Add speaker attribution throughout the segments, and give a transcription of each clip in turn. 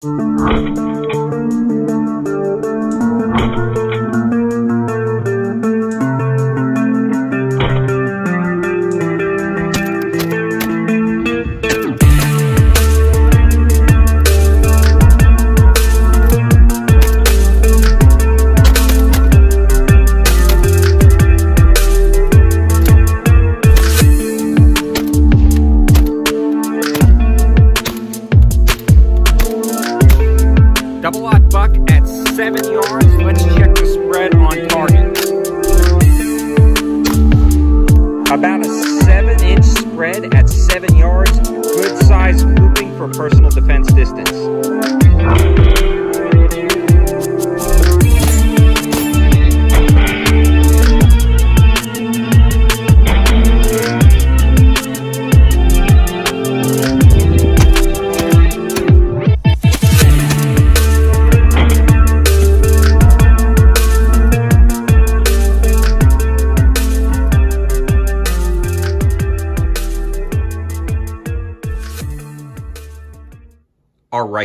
Speaker 1: Thank you.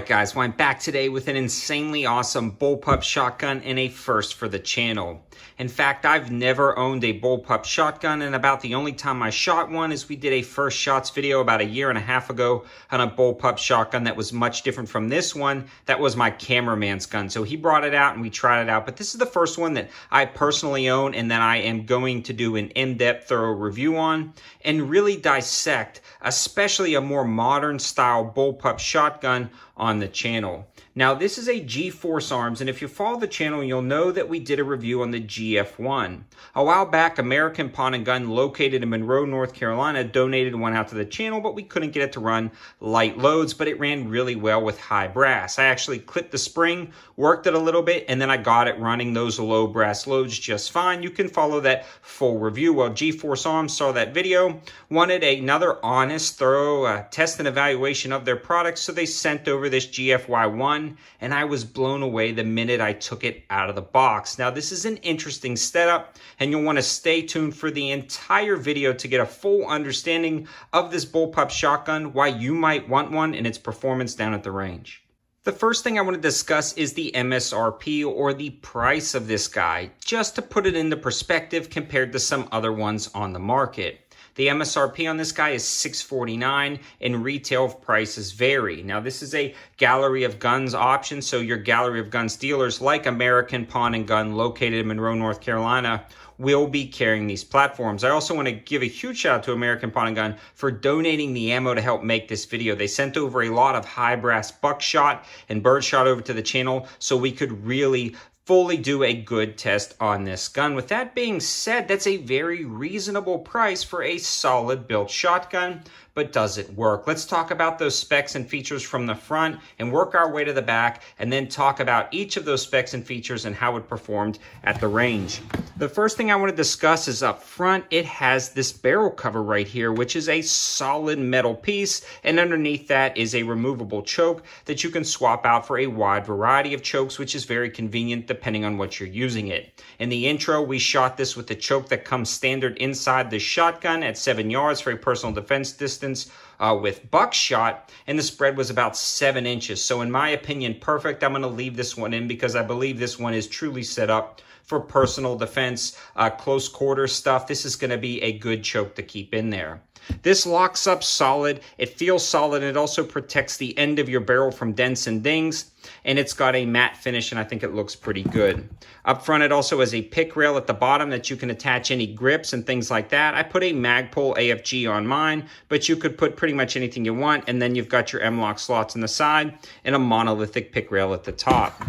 Speaker 1: right, guys. Well, I'm back today with an insanely awesome bullpup shotgun and a first for the channel. In fact, I've never owned a bullpup shotgun, and about the only time I shot one is we did a first shots video about a year and a half ago on a bullpup shotgun that was much different from this one. That was my cameraman's gun. So he brought it out and we tried it out, but this is the first one that I personally own and that I am going to do an in-depth thorough review on and really dissect, especially a more modern style bullpup shotgun on on the channel. Now, this is a G-Force Arms, and if you follow the channel, you'll know that we did a review on the GF1. A while back, American Pawn and Gun, located in Monroe, North Carolina, donated one out to the channel, but we couldn't get it to run light loads, but it ran really well with high brass. I actually clipped the spring, worked it a little bit, and then I got it running those low brass loads just fine. You can follow that full review. Well, G-Force Arms saw that video, wanted another honest, thorough uh, test and evaluation of their products, so they sent over this this GFY1, and I was blown away the minute I took it out of the box. Now, this is an interesting setup, and you'll want to stay tuned for the entire video to get a full understanding of this bullpup shotgun, why you might want one, and its performance down at the range. The first thing I want to discuss is the MSRP or the price of this guy, just to put it into perspective compared to some other ones on the market. The MSRP on this guy is 649 and retail prices vary. Now, this is a gallery of guns option, so your gallery of guns dealers like American Pawn and Gun located in Monroe, North Carolina will be carrying these platforms. I also want to give a huge shout out to American Pawn and Gun for donating the ammo to help make this video. They sent over a lot of high brass buckshot and birdshot over to the channel so we could really fully do a good test on this gun. With that being said, that's a very reasonable price for a solid built shotgun but does it work? Let's talk about those specs and features from the front and work our way to the back and then talk about each of those specs and features and how it performed at the range. The first thing I want to discuss is up front, it has this barrel cover right here, which is a solid metal piece. And underneath that is a removable choke that you can swap out for a wide variety of chokes, which is very convenient depending on what you're using it. In the intro, we shot this with the choke that comes standard inside the shotgun at seven yards for a personal defense distance distance uh, with buckshot, and the spread was about seven inches. So in my opinion, perfect. I'm going to leave this one in because I believe this one is truly set up for personal defense, uh, close quarter stuff. This is going to be a good choke to keep in there. This locks up solid. It feels solid. it also protects the end of your barrel from dents and dings. And it's got a matte finish, and I think it looks pretty good. Up front, it also has a pick rail at the bottom that you can attach any grips and things like that. I put a Magpul AFG on mine, but you could put pretty much anything you want. And then you've got your M-Lock slots on the side and a monolithic pick rail at the top.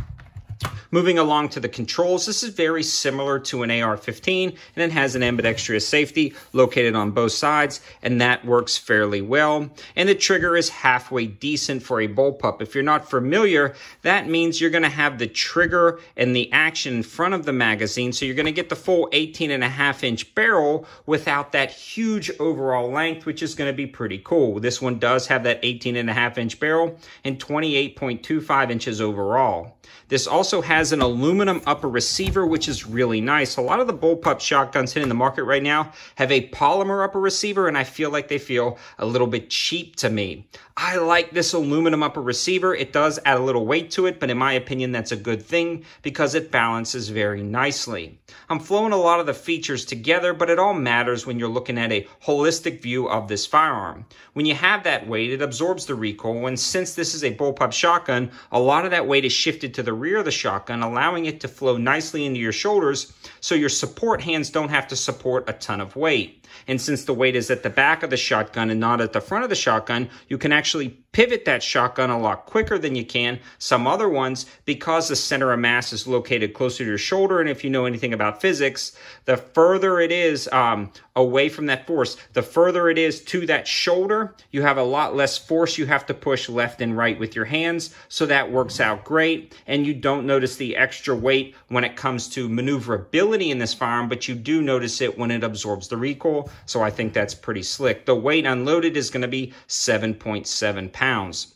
Speaker 1: Moving along to the controls, this is very similar to an AR-15 and it has an ambidextrous safety located on both sides and that works fairly well. And the trigger is halfway decent for a bullpup. If you're not familiar, that means you're going to have the trigger and the action in front of the magazine. So you're going to get the full 18 and a half inch barrel without that huge overall length, which is going to be pretty cool. This one does have that 18 and a half inch barrel and 28.25 inches overall. This also has has an aluminum upper receiver, which is really nice. A lot of the bullpup shotguns hitting the market right now have a polymer upper receiver, and I feel like they feel a little bit cheap to me. I like this aluminum upper receiver. It does add a little weight to it, but in my opinion, that's a good thing because it balances very nicely. I'm flowing a lot of the features together, but it all matters when you're looking at a holistic view of this firearm. When you have that weight, it absorbs the recoil, and since this is a bullpup shotgun, a lot of that weight is shifted to the rear of the shotgun shotgun, allowing it to flow nicely into your shoulders so your support hands don't have to support a ton of weight. And since the weight is at the back of the shotgun and not at the front of the shotgun, you can actually pivot that shotgun a lot quicker than you can some other ones because the center of mass is located closer to your shoulder. And if you know anything about physics, the further it is um, away from that force, the further it is to that shoulder, you have a lot less force you have to push left and right with your hands. So that works out great. And you don't notice the extra weight when it comes to maneuverability in this firearm, but you do notice it when it absorbs the recoil. So I think that's pretty slick. The weight unloaded is going to be 7.7 pounds pounds.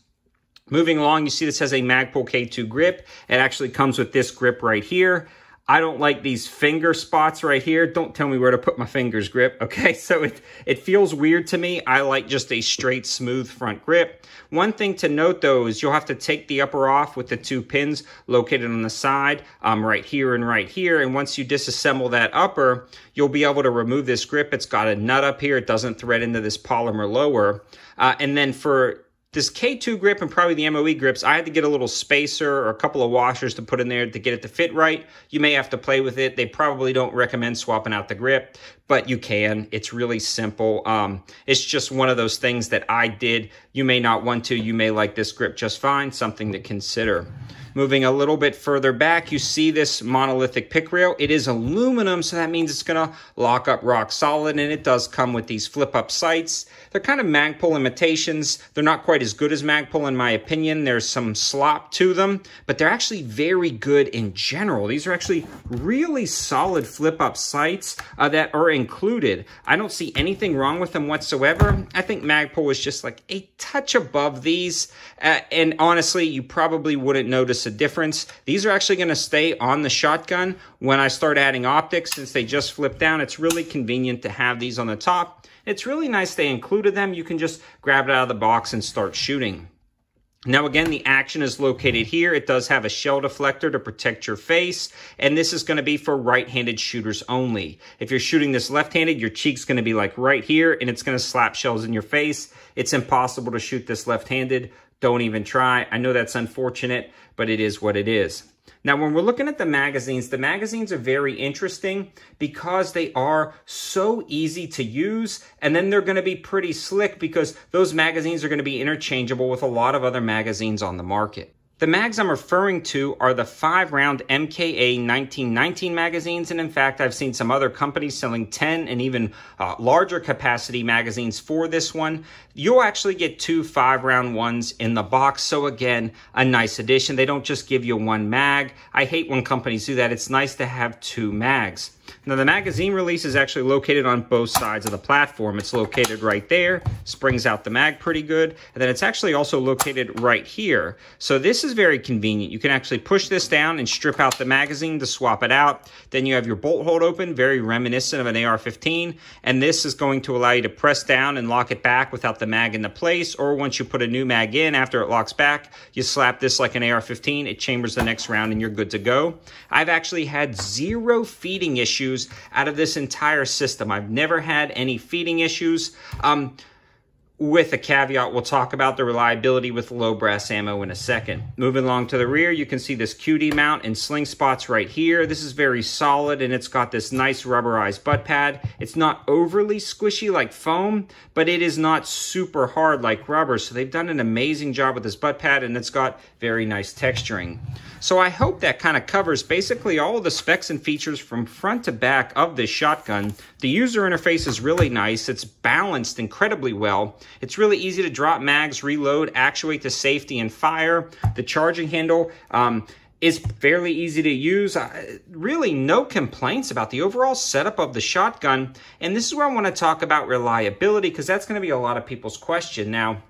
Speaker 1: Moving along, you see this has a Magpul K2 grip. It actually comes with this grip right here. I don't like these finger spots right here. Don't tell me where to put my fingers grip, okay? So it, it feels weird to me. I like just a straight, smooth front grip. One thing to note, though, is you'll have to take the upper off with the two pins located on the side, um, right here and right here. And once you disassemble that upper, you'll be able to remove this grip. It's got a nut up here. It doesn't thread into this polymer lower. Uh, and then for this K2 grip and probably the MOE grips, I had to get a little spacer or a couple of washers to put in there to get it to fit right. You may have to play with it. They probably don't recommend swapping out the grip, but you can. It's really simple. Um, it's just one of those things that I did. You may not want to. You may like this grip just fine. Something to consider. Moving a little bit further back, you see this monolithic pick rail. It is aluminum, so that means it's going to lock up rock solid, and it does come with these flip-up sights. They're kind of Magpul imitations. They're not quite as good as Magpul, in my opinion. There's some slop to them, but they're actually very good in general. These are actually really solid flip-up sights uh, that are included. I don't see anything wrong with them whatsoever. I think Magpul is just like a touch above these, uh, and honestly, you probably wouldn't notice a difference. These are actually going to stay on the shotgun when I start adding optics since they just flip down. It's really convenient to have these on the top. It's really nice they included them. You can just grab it out of the box and start shooting. Now again, the action is located here. It does have a shell deflector to protect your face, and this is gonna be for right-handed shooters only. If you're shooting this left-handed, your cheek's gonna be like right here, and it's gonna slap shells in your face. It's impossible to shoot this left-handed, don't even try. I know that's unfortunate, but it is what it is. Now, when we're looking at the magazines, the magazines are very interesting because they are so easy to use, and then they're going to be pretty slick because those magazines are going to be interchangeable with a lot of other magazines on the market. The mags I'm referring to are the five round MKA 1919 magazines, and in fact, I've seen some other companies selling 10 and even uh, larger capacity magazines for this one. You'll actually get two five round ones in the box, so again, a nice addition. They don't just give you one mag. I hate when companies do that. It's nice to have two mags. Now the magazine release is actually located on both sides of the platform. It's located right there, springs out the mag pretty good, and then it's actually also located right here. So this is very convenient. You can actually push this down and strip out the magazine to swap it out. Then you have your bolt hold open, very reminiscent of an AR-15, and this is going to allow you to press down and lock it back without the mag in the place, or once you put a new mag in after it locks back, you slap this like an AR-15, it chambers the next round and you're good to go. I've actually had zero feeding issues issues out of this entire system. I've never had any feeding issues. Um, with a caveat, we'll talk about the reliability with low brass ammo in a second. Moving along to the rear, you can see this QD mount and sling spots right here. This is very solid and it's got this nice rubberized butt pad. It's not overly squishy like foam, but it is not super hard like rubber. So they've done an amazing job with this butt pad and it's got very nice texturing. So I hope that kind of covers basically all the specs and features from front to back of this shotgun. The user interface is really nice. It's balanced incredibly well. It's really easy to drop mags, reload, actuate to safety and fire. The charging handle, um, is fairly easy to use. really, no complaints about the overall setup of the shotgun. And this is where I want to talk about reliability because that's going to be a lot of people's question. Now,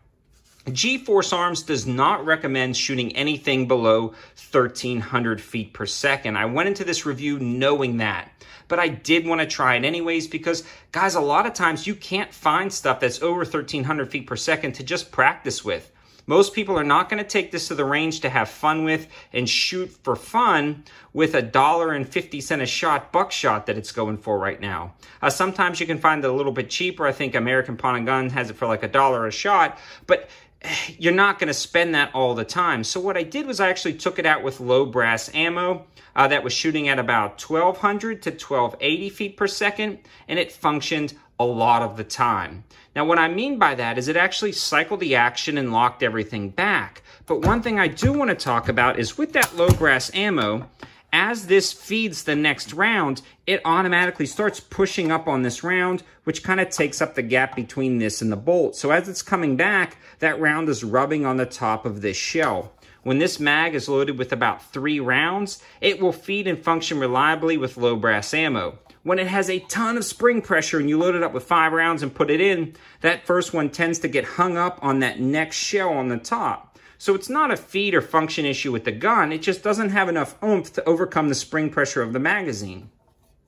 Speaker 1: G-Force Arms does not recommend shooting anything below 1300 feet per second. I went into this review knowing that, but I did want to try it anyways because guys, a lot of times you can't find stuff that's over 1300 feet per second to just practice with. Most people are not going to take this to the range to have fun with and shoot for fun with a dollar and 50 cent a shot buckshot that it's going for right now. Uh, sometimes you can find it a little bit cheaper. I think American Pawn and Gun has it for like a dollar a shot, but you're not going to spend that all the time. So what I did was I actually took it out with low brass ammo uh, that was shooting at about 1200 to 1280 feet per second, and it functioned a lot of the time. Now, what I mean by that is it actually cycled the action and locked everything back. But one thing I do want to talk about is with that low brass ammo, as this feeds the next round, it automatically starts pushing up on this round, which kind of takes up the gap between this and the bolt. So as it's coming back, that round is rubbing on the top of this shell. When this mag is loaded with about three rounds, it will feed and function reliably with low brass ammo. When it has a ton of spring pressure and you load it up with five rounds and put it in, that first one tends to get hung up on that next shell on the top. So it's not a feed or function issue with the gun, it just doesn't have enough oomph to overcome the spring pressure of the magazine.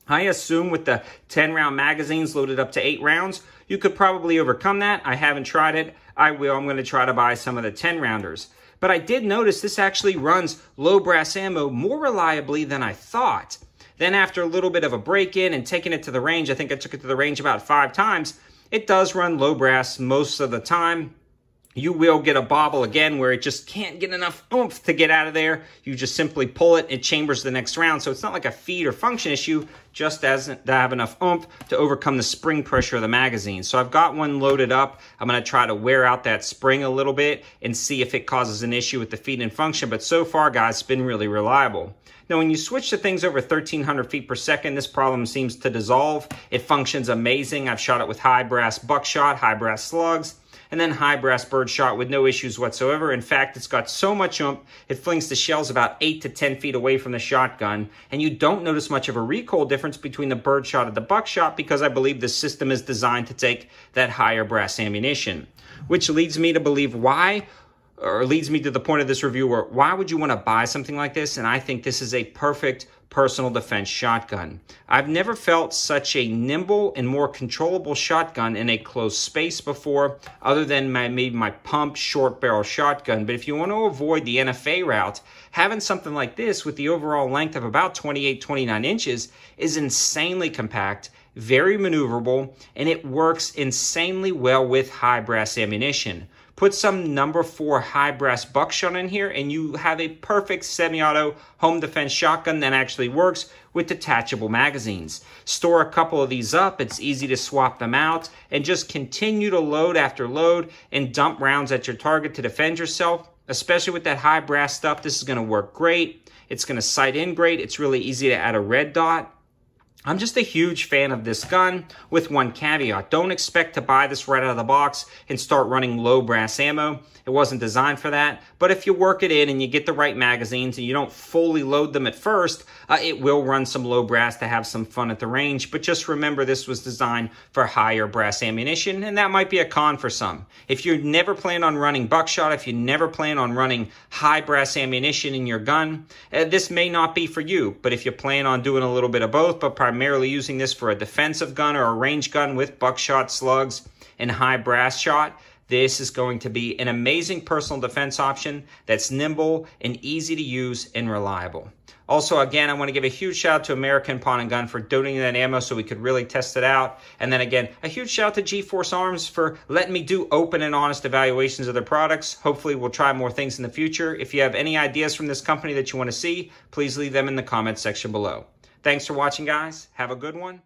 Speaker 1: I assume with the 10 round magazines loaded up to eight rounds, you could probably overcome that. I haven't tried it. I will. I'm going to try to buy some of the 10 rounders. But I did notice this actually runs low brass ammo more reliably than I thought. Then after a little bit of a break in and taking it to the range, I think I took it to the range about five times, it does run low brass most of the time you will get a bobble again where it just can't get enough oomph to get out of there. You just simply pull it, it chambers the next round. So it's not like a feed or function issue, just doesn't have enough oomph to overcome the spring pressure of the magazine. So I've got one loaded up. I'm gonna try to wear out that spring a little bit and see if it causes an issue with the feed and function. But so far, guys, it's been really reliable. Now, when you switch to things over 1,300 feet per second, this problem seems to dissolve. It functions amazing. I've shot it with high brass buckshot, high brass slugs, and then high brass birdshot with no issues whatsoever. In fact, it's got so much oomph, it flings the shells about 8 to 10 feet away from the shotgun, and you don't notice much of a recoil difference between the birdshot and the buckshot because I believe the system is designed to take that higher brass ammunition. Which leads me to believe why or leads me to the point of this review where why would you want to buy something like this? And I think this is a perfect personal defense shotgun. I've never felt such a nimble and more controllable shotgun in a closed space before, other than my, maybe my pump short barrel shotgun. But if you want to avoid the NFA route, having something like this with the overall length of about 28, 29 inches is insanely compact very maneuverable, and it works insanely well with high brass ammunition. Put some number four high brass buckshot in here and you have a perfect semi-auto home defense shotgun that actually works with detachable magazines. Store a couple of these up. It's easy to swap them out and just continue to load after load and dump rounds at your target to defend yourself. Especially with that high brass stuff, this is going to work great. It's going to sight in great. It's really easy to add a red dot. I'm just a huge fan of this gun with one caveat. Don't expect to buy this right out of the box and start running low brass ammo. It wasn't designed for that, but if you work it in and you get the right magazines and you don't fully load them at first, uh, it will run some low brass to have some fun at the range, but just remember this was designed for higher brass ammunition and that might be a con for some. If you never plan on running buckshot, if you never plan on running high brass ammunition in your gun, uh, this may not be for you, but if you plan on doing a little bit of both, but primarily using this for a defensive gun or a range gun with buckshot slugs and high brass shot, this is going to be an amazing personal defense option that's nimble and easy to use and reliable. Also, again, I want to give a huge shout out to American Pawn and Gun for donating that ammo so we could really test it out. And then again, a huge shout out to G-Force Arms for letting me do open and honest evaluations of their products. Hopefully, we'll try more things in the future. If you have any ideas from this company that you want to see, please leave them in the comments section below. Thanks for watching, guys. Have a good one.